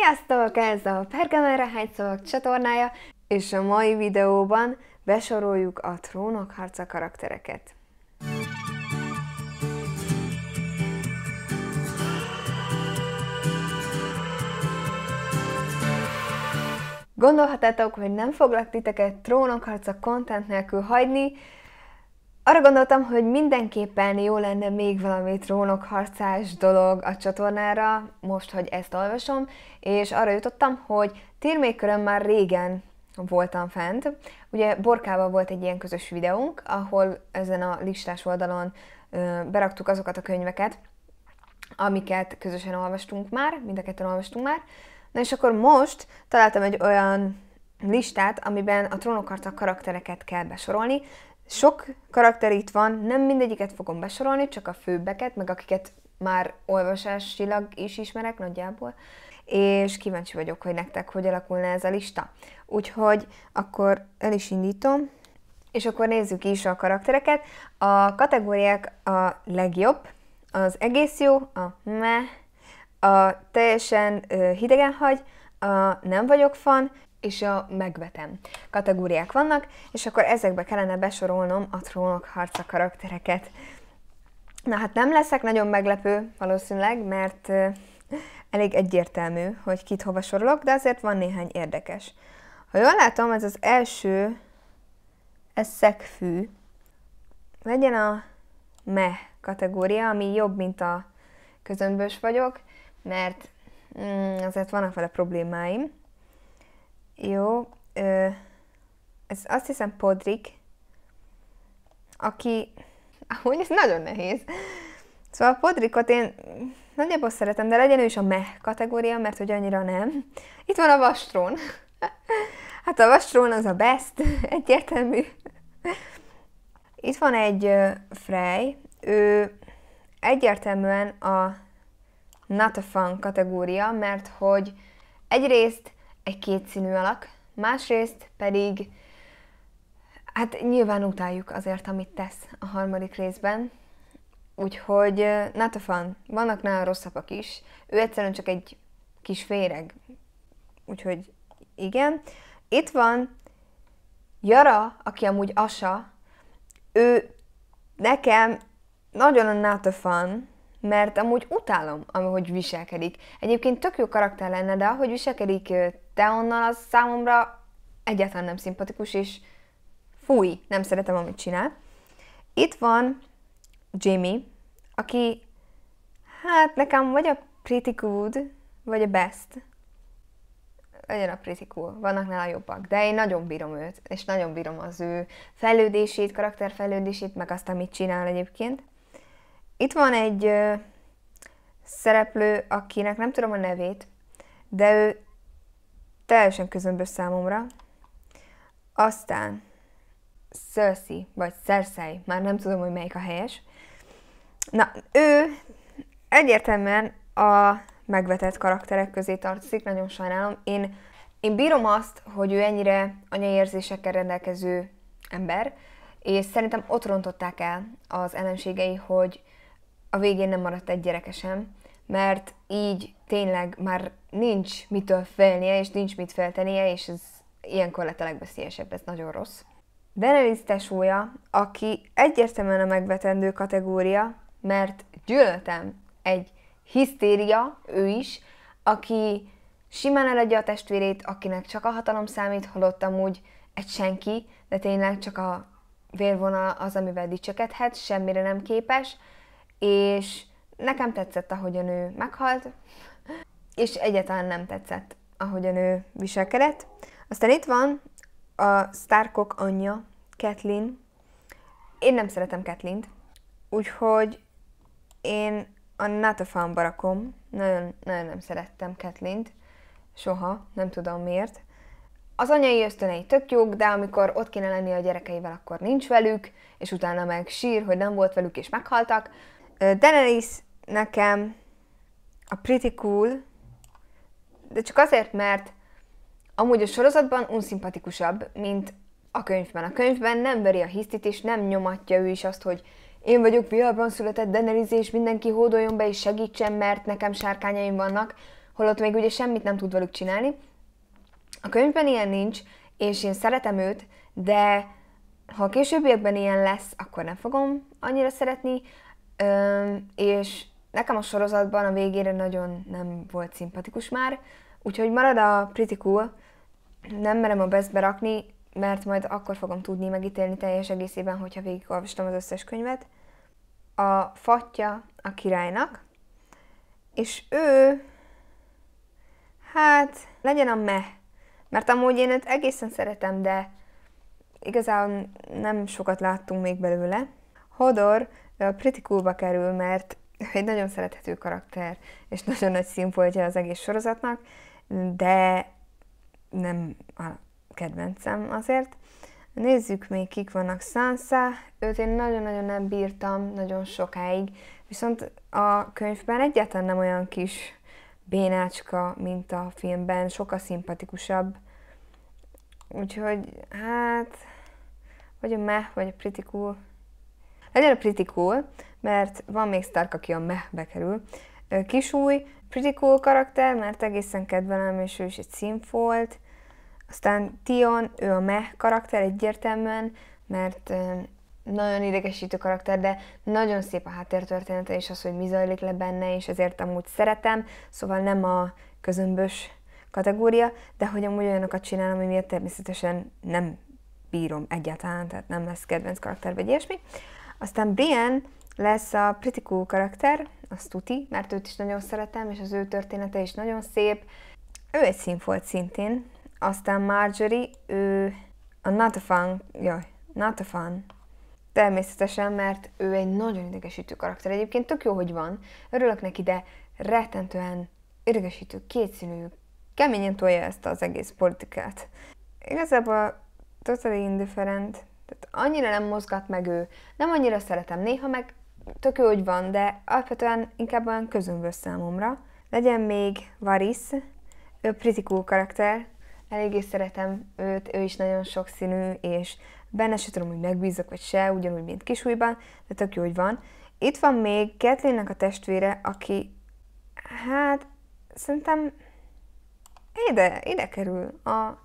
Sziasztok! Ez a Pergamerre hány szavak csatornája, és a mai videóban besoroljuk a trónok harca karaktereket. Gondolhatátok, hogy nem foglak titeket trónokharca kontent nélkül hagyni, arra gondoltam, hogy mindenképpen jó lenne még valami trónokharcás dolog a csatornára, most, hogy ezt olvasom, és arra jutottam, hogy térmékkörön már régen voltam fent. Ugye Borkával volt egy ilyen közös videónk, ahol ezen a listás oldalon beraktuk azokat a könyveket, amiket közösen olvastunk már, mind a ketten olvastunk már. Na és akkor most találtam egy olyan listát, amiben a trónokharca karaktereket kell besorolni, sok karakter itt van, nem mindegyiket fogom besorolni, csak a főbbeket, meg akiket már olvasásilag is ismerek nagyjából, és kíváncsi vagyok, hogy nektek hogy alakulna ez a lista. Úgyhogy akkor el is indítom, és akkor nézzük is a karaktereket. A kategóriák a legjobb, az egész jó, a meh, a teljesen hidegen hagy, a nem vagyok fan, és a megvetem kategóriák vannak, és akkor ezekbe kellene besorolnom a trónok harca karaktereket. Na hát nem leszek nagyon meglepő valószínűleg, mert elég egyértelmű, hogy kit hova sorolok, de azért van néhány érdekes. Ha jól látom, ez az első, ez szegfű. Legyen a me kategória, ami jobb, mint a közömbös vagyok, mert mm, azért vannak vele problémáim. Jó. Ö, ez azt hiszem Podrik, aki... Ahogy ez nagyon nehéz. Szóval a Podrikot én nagyjából szeretem, de legyen ő is a meh kategória, mert hogy annyira nem. Itt van a vastrón. Hát a vastrón az a best, egyértelmű. Itt van egy Frey, ő egyértelműen a not a fun kategória, mert hogy egyrészt egy kétszínű alak, másrészt pedig hát nyilván utáljuk azért, amit tesz a harmadik részben, úgyhogy not a fun. Vannak nála rosszabbak is. Ő egyszerűen csak egy kis féreg, úgyhogy igen. Itt van Jara, aki amúgy Asa, ő nekem nagyon a not a mert amúgy utálom, ahogy viselkedik. Egyébként tök jó karakter lenne, de ahogy viselkedik onnan, az számomra egyáltalán nem szimpatikus, és fúj, nem szeretem, amit csinál. Itt van Jamie, aki, hát nekem vagy a Pretty Good, vagy a Best. Legyen a Pretty Cool, vannak nála jobbak, de én nagyon bírom őt, és nagyon bírom az ő fejlődését, karakterfejlődését, meg azt, amit csinál egyébként. Itt van egy ö, szereplő, akinek nem tudom a nevét, de ő teljesen közömbös számomra. Aztán Cersei, vagy Cersei, már nem tudom, hogy melyik a helyes. Na, ő egyértelműen a megvetett karakterek közé tartozik, nagyon sajnálom. Én, én bírom azt, hogy ő ennyire anyai érzésekkel rendelkező ember, és szerintem ott rontották el az ellenségei, hogy a végén nem maradt egy gyereke sem, mert így tényleg már nincs mitől félnie, és nincs mit feltenie, és ez ilyenkor lett a legveszélyesebb, ez nagyon rossz. Daenerys tesója, aki egyértelműen a megvetendő kategória, mert gyűlöltem egy hisztéria, ő is, aki simán eladja a testvérét, akinek csak a hatalom számít, holott amúgy egy senki, de tényleg csak a vérvonal az, amivel dicsekedhet, semmire nem képes, és nekem tetszett, ahogyan ő meghalt, és egyáltalán nem tetszett, ahogyan ő viselkedett. Aztán itt van a Starkok anyja, Kathleen. Én nem szeretem kathleen úgyhogy én a Natafan barakom, nagyon, nagyon nem szerettem kathleen soha, nem tudom miért. Az anyai ösztönei tök jók, de amikor ott kéne lenni a gyerekeivel, akkor nincs velük, és utána meg sír, hogy nem volt velük és meghaltak. Daenerys nekem a Pretty Cool, de csak azért, mert amúgy a sorozatban unszimpatikusabb, mint a könyvben. A könyvben nem veri a hisztit, és nem nyomatja ő is azt, hogy én vagyok viharban született Daenerys, és mindenki hódoljon be és segítsen, mert nekem sárkányaim vannak, holott még ugye semmit nem tud velük csinálni. A könyvben ilyen nincs, és én szeretem őt, de ha a későbbiekben ilyen lesz, akkor nem fogom annyira szeretni. Öm, és nekem a sorozatban a végére nagyon nem volt szimpatikus már, úgyhogy marad a Pretty Cool, nem merem a Best berakni, mert majd akkor fogom tudni megítélni teljes egészében, hogyha végigolvastam az összes könyvet. A fatja a királynak, és ő, hát legyen a meh, mert amúgy én őt egészen szeretem, de igazán nem sokat láttunk még belőle. Hodor Pretty kerül, mert egy nagyon szerethető karakter, és nagyon nagy színfoltja az egész sorozatnak, de nem a kedvencem azért. Nézzük még, kik vannak. Sansa, őt én nagyon-nagyon nem bírtam, nagyon sokáig, viszont a könyvben egyáltalán nem olyan kis bénácska, mint a filmben, sokkal szimpatikusabb. Úgyhogy, hát, vagy a meh, vagy a pretty cool. Legyen a Pretty Cool, mert van még Stark, aki a bekerül. Kis Kisúj, Pretty Cool karakter, mert egészen kedvelem, és ő is egy színfolt. Aztán Tion, ő a meh karakter egyértelműen, mert nagyon idegesítő karakter, de nagyon szép a háttértörténete, és az, hogy mi zajlik le benne, és ezért amúgy szeretem, szóval nem a közömbös kategória, de hogy amúgy olyanokat csinálom, ami miatt természetesen nem bírom egyáltalán, tehát nem lesz kedvenc karakter, vagy ilyesmi. Aztán Brian lesz a Pretty Cool karakter, azt tuti, mert őt is nagyon szeretem, és az ő története is nagyon szép. Ő egy színfolt szintén. Aztán Marjorie, ő a Not a Fun, jaj, Not a Fun Természetesen, mert ő egy nagyon idegesítő karakter. Egyébként tök jó, hogy van. Örülök neki, de rettentően idegesítő, kétszínű, keményen tolja ezt az egész politikát. Igazából totally indifferent. Tehát annyira nem mozgat meg ő, nem annyira szeretem, néha meg tök jó, hogy van, de alapvetően inkább olyan közömbös számomra. Legyen még Varis, ő pretty cool karakter, eléggé szeretem őt, ő is nagyon sokszínű, és benne se tudom, hogy megbízok vagy se, ugyanúgy, mint kisújban, de tök jó, hogy van. Itt van még Ketlinnek a testvére, aki, hát, szerintem ide, ide kerül a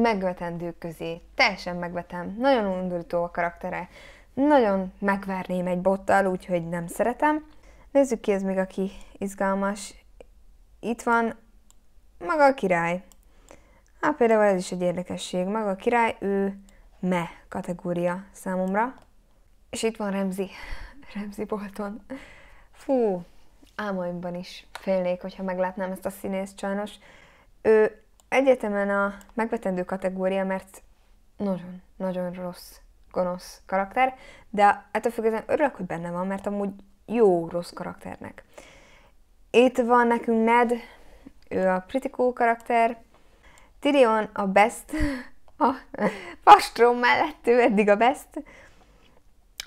megvetendők közé. Teljesen megvetem. Nagyon undorító a karaktere. Nagyon megverném egy bottal, úgyhogy nem szeretem. Nézzük ki, ez még aki izgalmas. Itt van maga a király. Hát például ez is egy érdekesség. Maga a király, ő me kategória számomra. És itt van Remzi. Remzi Bolton. Fú, álmaimban is félnék, hogyha meglátnám ezt a színész csajnos. Ő egyetemen a megvetendő kategória, mert nagyon, nagyon rossz, gonosz karakter, de ettől függetlenül örülök, hogy benne van, mert amúgy jó rossz karakternek. Itt van nekünk Ned, ő a Pretty karakter, Tyrion a best, a pastrom mellett ő eddig a best.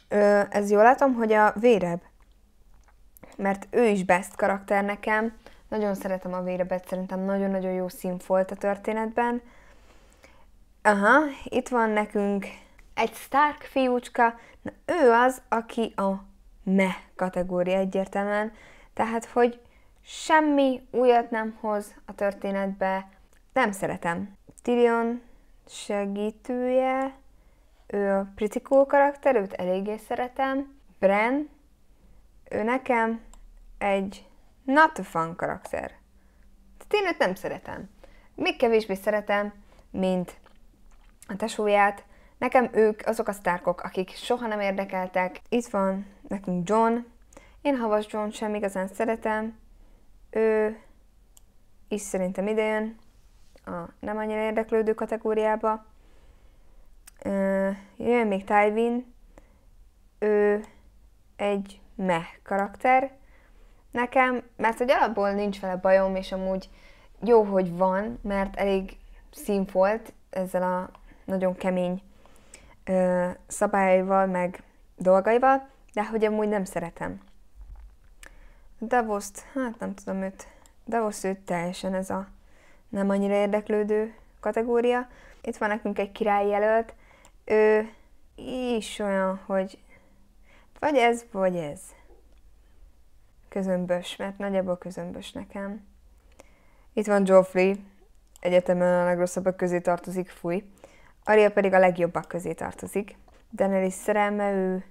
Ö, ez jól látom, hogy a vérebb, mert ő is best karakter nekem, nagyon szeretem a vérebet, szerintem nagyon-nagyon jó szín volt a történetben. Aha, itt van nekünk egy Stark fiúcska, na ő az, aki a me kategória egyértelműen, tehát hogy semmi újat nem hoz a történetbe, nem szeretem. Tyrion segítője, ő a cool karakter, őt eléggé szeretem. Bren, ő nekem egy not a fun karakter. Tehát én őt nem szeretem. Még kevésbé szeretem, mint a tesóját. Nekem ők azok a sztárkok, akik soha nem érdekeltek. Itt van nekünk John. Én Havas John sem igazán szeretem. Ő is szerintem idejön a nem annyira érdeklődő kategóriába. jön még Tywin. Ő egy meh karakter nekem, mert hogy alapból nincs vele bajom, és amúgy jó, hogy van, mert elég színfolt ezzel a nagyon kemény ö, szabályaival, meg dolgaival, de hogy amúgy nem szeretem. Davoszt, hát nem tudom őt, Davos őt teljesen ez a nem annyira érdeklődő kategória. Itt van nekünk egy királyjelölt, ő is olyan, hogy vagy ez, vagy ez közömbös, mert nagyjából közömbös nekem. Itt van Joffrey, egyetemen a legrosszabbak közé tartozik, fúj. Arya pedig a legjobbak közé tartozik. Daenerys szerelme, ő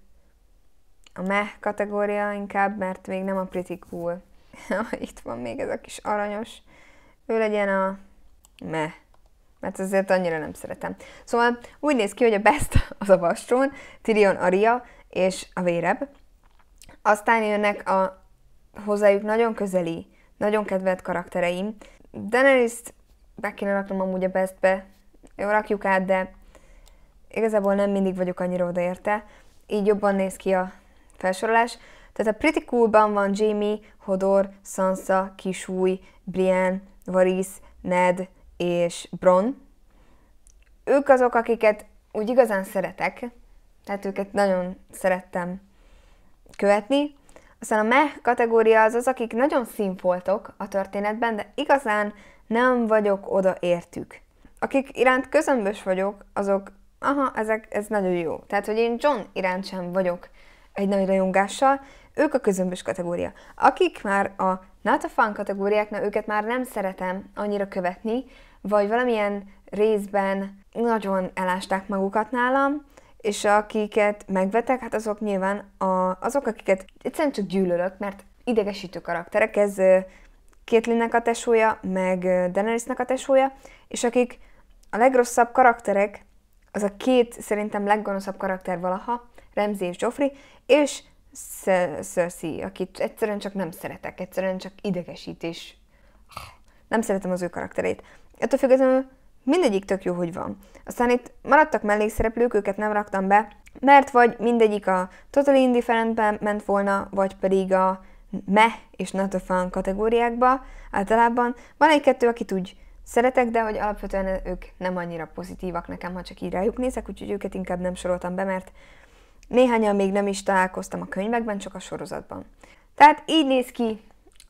a meh kategória inkább, mert még nem a pretty cool. Itt van még ez a kis aranyos. Ő legyen a meh mert azért annyira nem szeretem. Szóval úgy néz ki, hogy a best az a vastrón, Tyrion Aria és a vérebb. Aztán jönnek a hozzájuk nagyon közeli, nagyon kedvelt karaktereim. Daenerys-t be kéne raknom amúgy a bestbe, jó, rakjuk át, de igazából nem mindig vagyok annyira odaérte, így jobban néz ki a felsorolás. Tehát a Pretty Cool-ban van Jamie, Hodor, Sansa, Kisúj, Brienne, Varys, Ned és Bron. Ők azok, akiket úgy igazán szeretek, tehát őket nagyon szerettem követni. Aztán a meh kategória az az, akik nagyon színfoltok a történetben, de igazán nem vagyok oda értük. Akik iránt közömbös vagyok, azok, aha, ezek, ez nagyon jó. Tehát, hogy én John iránt sem vagyok egy nagy rajongással, ők a közömbös kategória. Akik már a not a fun kategóriáknál, őket már nem szeretem annyira követni, vagy valamilyen részben nagyon elásták magukat nálam, és akiket megvetek, hát azok nyilván a, azok, akiket egyszerűen csak gyűlölök, mert idegesítő karakterek, ez Kétlinnek a tesója, meg Daenerysnek a tesója, és akik a legrosszabb karakterek, az a két szerintem leggonoszabb karakter valaha, Remzi és Joffrey, és Cersei, akit egyszerűen csak nem szeretek, egyszerűen csak idegesítés. Nem szeretem az ő karakterét. Ettől függetlenül Mindegyik tök jó, hogy van. Aztán itt maradtak mellékszereplők, őket nem raktam be, mert vagy mindegyik a Totally Indifferentben ment volna, vagy pedig a me és not a fan kategóriákba általában. Van egy-kettő, akit úgy szeretek, de hogy alapvetően ők nem annyira pozitívak nekem, ha csak így rájuk nézek, úgyhogy őket inkább nem soroltam be, mert néhányan még nem is találkoztam a könyvekben, csak a sorozatban. Tehát így néz ki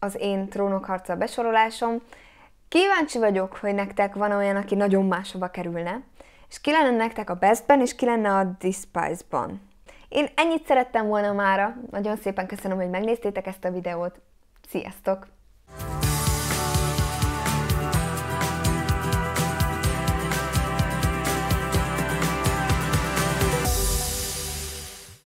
az én trónokharca besorolásom. Kíváncsi vagyok, hogy nektek van olyan, aki nagyon máshova kerülne, és ki lenne nektek a Bestben, és ki lenne a Despise-ban. Én ennyit szerettem volna mára, nagyon szépen köszönöm, hogy megnéztétek ezt a videót. Sziasztok!